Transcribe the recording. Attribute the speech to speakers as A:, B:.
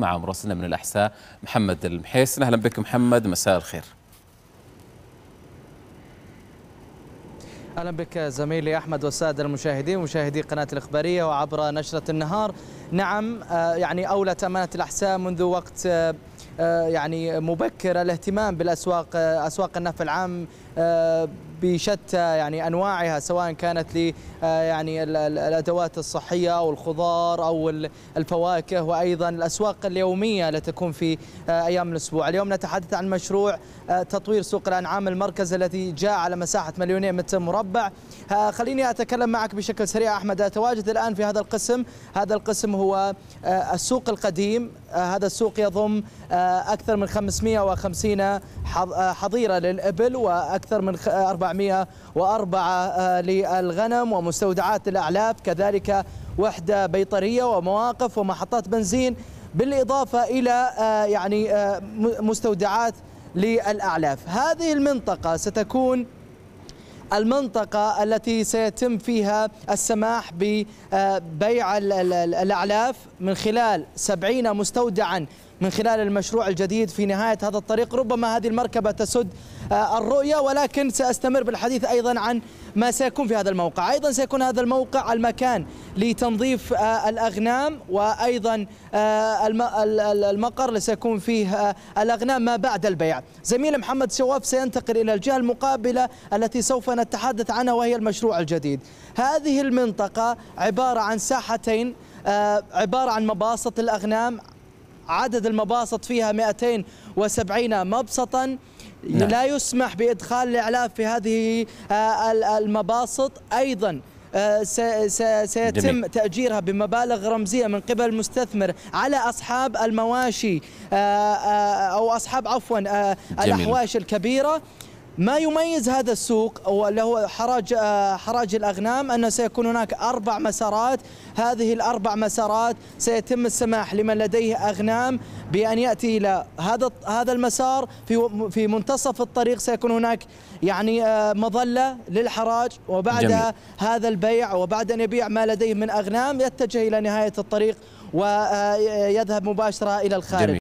A: مع مراسلنا من الأحساء محمد المحيسن أهلا بك محمد مساء الخير اهلا بك زميلي احمد والساده المشاهدين ومشاهدي قناه الاخباريه وعبر نشره النهار نعم آه، يعني اولت امانه الاحساء منذ وقت آه، آه، يعني مبكره الاهتمام بالاسواق آه، اسواق النفط العام آه، بشتى يعني انواعها سواء كانت ل يعني الادوات الصحيه او الخضار او الفواكه وايضا الاسواق اليوميه التي تكون في ايام الاسبوع، اليوم نتحدث عن مشروع تطوير سوق الانعام المركز الذي جاء على مساحه مليونين متر مربع، خليني اتكلم معك بشكل سريع احمد اتواجد الان في هذا القسم، هذا القسم هو السوق القديم، هذا السوق يضم أكثر من 550 آه، حظيرة للإبل وأكثر من 404 آه، آه، للغنم ومستودعات الأعلاف كذلك وحدة بيطرية ومواقف ومحطات بنزين بالإضافة إلى يعني مستودعات للأعلاف هذه المنطقة ستكون المنطقة التي سيتم فيها السماح ببيع الأعلاف من خلال سبعين مستودعا من خلال المشروع الجديد في نهاية هذا الطريق ربما هذه المركبة تسد آه، الرؤية ولكن سأستمر بالحديث أيضا عن ما سيكون في هذا الموقع أيضا سيكون هذا الموقع المكان لتنظيف آه، الأغنام وأيضا آه، المقر اللي سيكون فيه الأغنام ما بعد البيع زميل محمد سواف سينتقل إلى الجهة المقابلة التي سوف نتحدث عنها وهي المشروع الجديد هذه المنطقة عبارة عن ساحتين عبارة عن مباسط الأغنام عدد المباسط فيها 270 مبسطا نعم. لا يسمح بإدخال الإعلاف في هذه آه، المباسط أيضا آه، سيتم جميل. تأجيرها بمبالغ رمزية من قبل المستثمر على أصحاب المواشي آه، أو أصحاب عفوا الأحواش الكبيرة ما يميز هذا السوق او اللي هو حراج آه، حراج الاغنام انه سيكون هناك اربع مسارات، هذه الاربع مسارات سيتم السماح لمن لديه اغنام بان ياتي الى هذا هذا المسار في في منتصف الطريق سيكون هناك يعني آه، مظله للحراج وبعد جميل. هذا البيع وبعد ان يبيع ما لديه من اغنام يتجه الى نهايه الطريق ويذهب آه، مباشره الى الخارج. جميل.